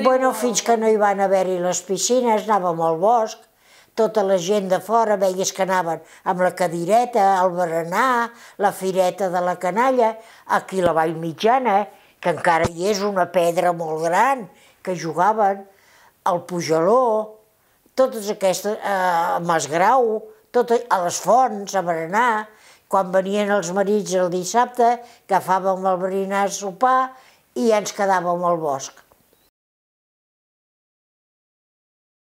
Bueno, fins que no hi van haver-hi les piscines, anàvem molt bosc, tota la gent de fora veies que anaven amb la cadireta, el berenar, la fireta de la canalla, aquí la Vall Mitjana, que encara hi és una pedra molt gran, que jugaven, el Pujaló, totes aquestes, eh, a Masgrau, tot, a les fonts, a berenar, quan venien els marits el dissabte, agafàvem el berenar a sopar i ja ens quedàvem al bosc.